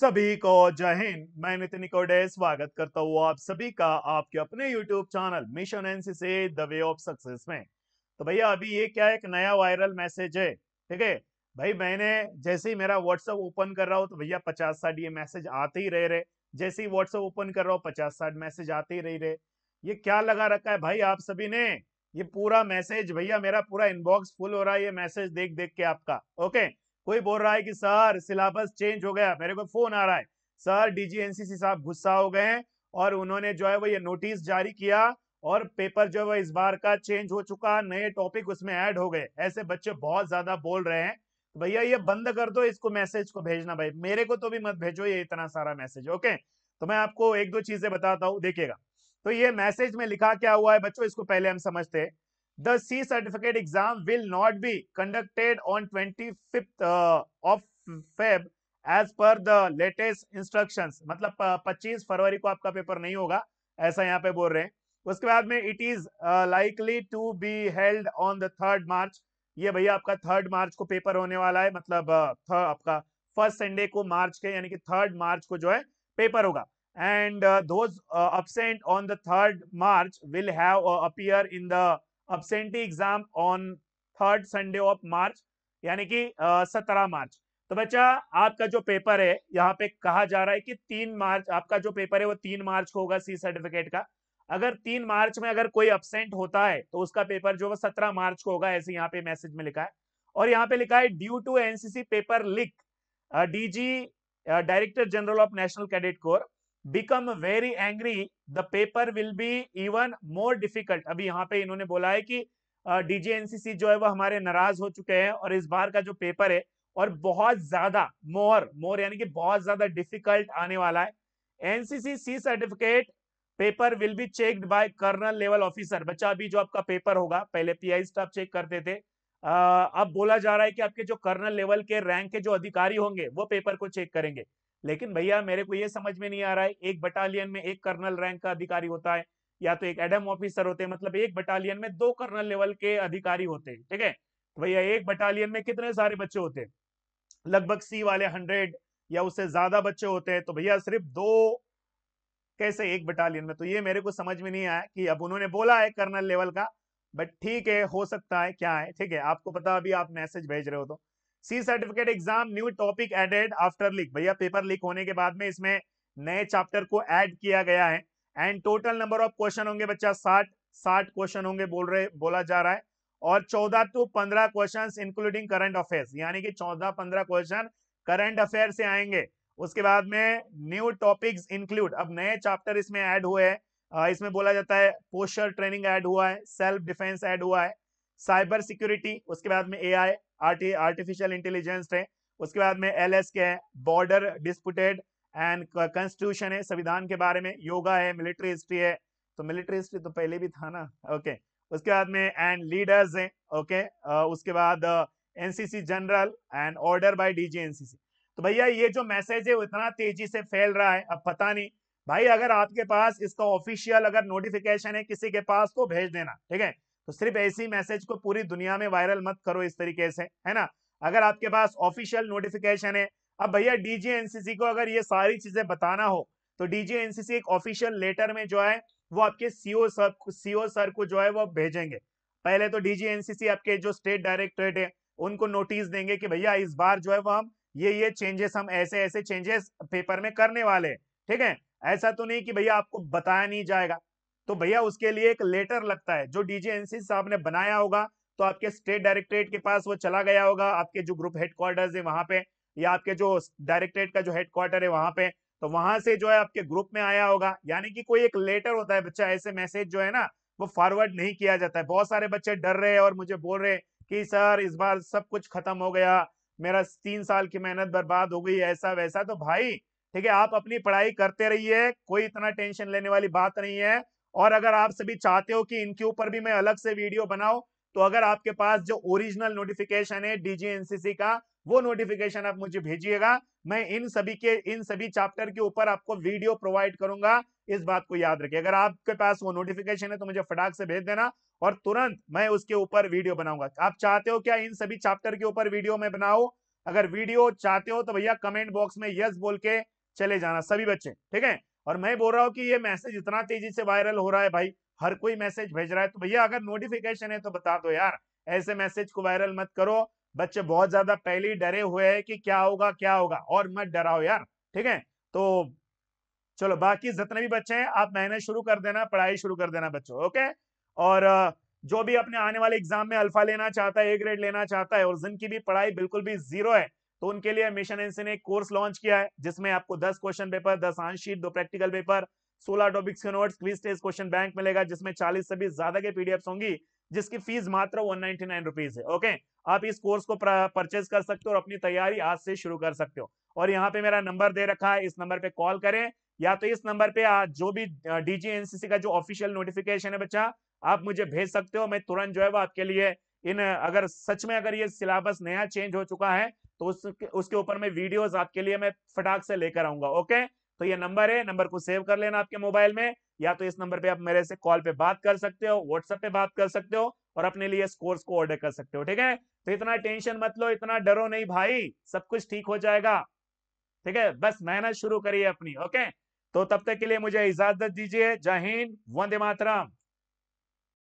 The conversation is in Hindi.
सभी को जय हिंद मैं नितिन निकोडे स्वागत करता हूँ आप सभी का आपके अपने यूट्यूब चैनल मिशन एनसी से द वे ऑफ सक्सेस में तो भैया अभी ये क्या एक नया वायरल मैसेज है ठीक है भाई मैंने जैसे ही मेरा व्हाट्सअप ओपन कर रहा हूँ तो भैया पचास साठ ये मैसेज आते ही रह रहे जैसे ही व्हाट्सअप ओपन कर रहा हूँ पचास साठ मैसेज आते ही रह रहे ये क्या लगा रखा है भाई आप सभी ने ये पूरा मैसेज भैया मेरा पूरा इनबॉक्स फुल हो रहा है ये मैसेज देख देख के आपका ओके कोई बोल रहा है कि सर सिलेबस चेंज हो गया मेरे को फोन आ रहा है सर डीजीएनसीसी साहब गुस्सा हो गए हैं और उन्होंने जो है वो ये नोटिस जारी किया और पेपर जो है वो इस बार का चेंज हो चुका नए टॉपिक उसमें ऐड हो गए ऐसे बच्चे बहुत ज्यादा बोल रहे हैं तो भैया ये बंद कर दो इसको मैसेज को भेजना भाई मेरे को तो भी मत भेजो ये इतना सारा मैसेज ओके तो मैं आपको एक दो चीजें बताता हूँ देखिएगा तो ये मैसेज में लिखा क्या हुआ है बच्चों इसको पहले हम समझते हैं the C certificate exam will not be conducted on 25th uh, of Feb as per the latest instructions मतलब 25 uh, फरवरी को आपका पेपर नहीं होगा ऐसा यहाँ पे बोल रहे हैं उसके बाद में it is likely to be held on the third March ये भैया आपका थर्ड मार्च को पेपर होने वाला है मतलब uh, आपका फर्स्ट संडे को मार्च के यानी कि थर्ड मार्च को जो है पेपर होगा and those absent on the third March will have appear in the absentee exam on third Sunday of March यानी कि सत्रह मार्च तो बच्चा आपका जो पेपर है यहाँ पे कहा जा रहा है कि तीन मार्च आपका जो पेपर है वो तीन मार्च को होगा सी सर्टिफिकेट का अगर तीन मार्च में अगर कोई अपसेंट होता है तो उसका पेपर जो है सत्रह मार्च को होगा ऐसे यहाँ पे मैसेज में लिखा है और यहाँ पे लिखा है due to NCC paper leak DG director general of national cadet corps become very angry the paper will be even more difficult अभी यहाँ पे इन्होंने बोला है कि डीजीएनसीसी uh, जो है वो हमारे नाराज हो चुके हैं और इस बार का जो पेपर है और बहुत ज्यादा मोर मोर यानी कि बहुत ज्यादा डिफिकल्ट आने वाला है NCC C certificate paper will be check by colonel level officer बच्चा अभी जो आपका पेपर होगा पहले पी आई स्टाफ चेक करते थे अब बोला जा रहा है कि आपके जो कर्नल लेवल के रैंक के जो अधिकारी होंगे वो पेपर को चेक करेंगे लेकिन भैया मेरे को ये समझ में नहीं आ रहा है एक बटालियन में एक कर्नल रैंक का अधिकारी होता है या तो एक एडम ऑफिसर होते हैं मतलब एक बटालियन में दो कर्नल लेवल के अधिकारी होते हैं ठीक है तो भैया एक बटालियन में कितने सारे बच्चे होते हैं लगभग सी वाले हंड्रेड या उससे ज्यादा बच्चे होते हैं तो भैया सिर्फ दो कैसे एक बटालियन में तो ये मेरे को समझ में नहीं आया कि अब उन्होंने बोला है कर्नल लेवल का बट ठीक है हो सकता है क्या है ठीक है आपको पता अभी आप मैसेज भेज रहे हो तो C certificate exam new topic added after leak भैया पेपर लीक होने के बाद में इसमें नए चैप्टर को ऐड किया गया है and total number of question होंगे बच्चा साठ साठ क्वेश्चन होंगे बोल रहे बोला जा रहा है और चौदह टू पंद्रह क्वेश्चन इंक्लूडिंग करंट अफेयर्स यानी कि चौदह पंद्रह क्वेश्चन करंट अफेयर से आएंगे उसके बाद में न्यू टॉपिक्स इंक्लूड अब नए चैप्टर इसमें ऐड हुए हैं इसमें बोला जाता है पोस्टर ट्रेनिंग ऐड हुआ है सेल्फ डिफेंस ऐड हुआ है साइबर सिक्योरिटी उसके बाद में ए आई आर्टिफिशियल इंटेलिजेंस है उसके बाद में एल एस के है बॉर्डर डिस्प्यूटेड एंड कॉन्स्टिट्यूशन है संविधान के बारे में योगा है मिलिट्री हिस्ट्री है तो मिलिट्री हिस्ट्री तो पहले भी था ना ओके okay. उसके बाद में एंड लीडर्स हैं ओके उसके बाद NCC general and order by DG NCC तो भैया ये जो मैसेज है इतना तेजी से फैल रहा है अब पता नहीं भाई अगर आपके पास इसका ऑफिशियल अगर नोटिफिकेशन है किसी के पास तो भेज देना ठीक है तो सिर्फ ऐसी मैसेज को पूरी दुनिया में वायरल मत करो इस तरीके से है ना अगर आपके पास ऑफिशियल नोटिफिकेशन है अब भैया डीजीएनसीसी को अगर ये सारी चीजें बताना हो तो डीजीएनसीसी एक ऑफिशियल लेटर में जो है वो आपके सीओ सर सीओ सर को जो है वो भेजेंगे पहले तो डीजीएनसीसी आपके जो स्टेट डायरेक्टरेट है उनको नोटिस देंगे कि भैया इस बार जो है वो हम ये ये चेंजेस हम ऐसे ऐसे चेंजेस पेपर में करने वाले ठीक है ऐसा तो नहीं कि भैया आपको बताया नहीं जाएगा तो भैया उसके लिए एक लेटर लगता है जो डीजीएनसी साहब ने बनाया होगा तो आपके स्टेट डायरेक्टरेट के पास वो चला गया होगा आपके जो ग्रुप हेडक्वार्टर है वहां पे या आपके जो डायरेक्टरेट का जो हेडक्वार्टर है वहां पे तो वहां से जो है आपके ग्रुप में आया होगा यानी कि कोई एक लेटर होता है बच्चा ऐसे मैसेज जो है ना वो फॉरवर्ड नहीं किया जाता है बहुत सारे बच्चे डर रहे हैं और मुझे बोल रहे हैं कि सर इस बार सब कुछ खत्म हो गया मेरा तीन साल की मेहनत बर्बाद हो गई ऐसा वैसा तो भाई ठीक है आप अपनी पढ़ाई करते रहिए कोई इतना टेंशन लेने वाली बात नहीं है और अगर आप सभी चाहते हो कि इनके ऊपर भी मैं अलग से वीडियो बनाऊ तो अगर आपके पास जो ओरिजिनल नोटिफिकेशन है डीजीएनसीसी का वो नोटिफिकेशन आप मुझे भेजिएगा मैं इन सभी के इन सभी चैप्टर के ऊपर आपको वीडियो प्रोवाइड करूंगा इस बात को याद रखिए अगर आपके पास वो नोटिफिकेशन है तो मुझे फटाक से भेज देना और तुरंत मैं उसके ऊपर वीडियो बनाऊंगा आप चाहते हो क्या इन सभी चैप्टर के ऊपर वीडियो में बनाओ अगर वीडियो चाहते हो तो भैया कमेंट बॉक्स में यस बोल के चले जाना सभी बच्चे ठीक है और मैं बोल रहा हूँ कि ये मैसेज इतना तेजी से वायरल हो रहा है भाई हर कोई मैसेज भेज रहा है तो भैया अगर नोटिफिकेशन है तो बता दो यार ऐसे मैसेज को वायरल मत करो बच्चे बहुत ज्यादा पहले ही डरे हुए हैं कि क्या होगा क्या होगा और मत डराओ यार ठीक है तो चलो बाकी जितने भी बच्चे हैं आप मेहनत शुरू कर देना पढ़ाई शुरू कर देना बच्चों ओके और जो भी अपने आने वाले एग्जाम में अल्फा लेना चाहता है ए ग्रेड लेना चाहता है और जिनकी भी पढ़ाई बिल्कुल भी जीरो है तो उनके लिए मिशन एनसी ने एक कोर्स लॉन्च किया है जिसमें आपको दस क्वेश्चन पेपर दस आंशीट दो प्रैक्टिकल पेपर सोलह टॉपिक्स के notes quiz test question bank मिलेगा जिसमें चालीस से भी ज्यादा के पीडीएफ होंगी जिसकी फीस मात्र वन नाइनटी नाइन रुपीज है ओके आप इस कोर्स को परचेज कर सकते हो और अपनी तैयारी आज से शुरू कर सकते हो और यहाँ पे मेरा नंबर दे रखा है इस नंबर पे कॉल करें या तो इस नंबर पे आज जो भी डीजी एनसीसी का जो ऑफिशियल नोटिफिकेशन है बच्चा आप मुझे भेज सकते हो मैं तुरंत जो है वो आपके लिए इन अगर सच में अगर ये सिलेबस नया चेंज हो चुका है तो उसके उसके ऊपर में वीडियोस आपके लिए मैं फटाक से लेकर आऊंगा ओके तो ये नंबर है नंबर को सेव कर लेना आपके मोबाइल में या तो इस नंबर पे आप मेरे से कॉल पे बात कर सकते हो व्हाट्सएप पे बात कर सकते हो और अपने लिए इस कोर्स को ऑर्डर कर सकते हो ठीक है तो इतना टेंशन मत लो इतना डरो नहीं भाई सब कुछ ठीक हो जाएगा ठीक है बस मेहनत शुरू करिए अपनी ओके तो तब तक के लिए मुझे इजाजत दीजिए जय हिंद वंदे मातराम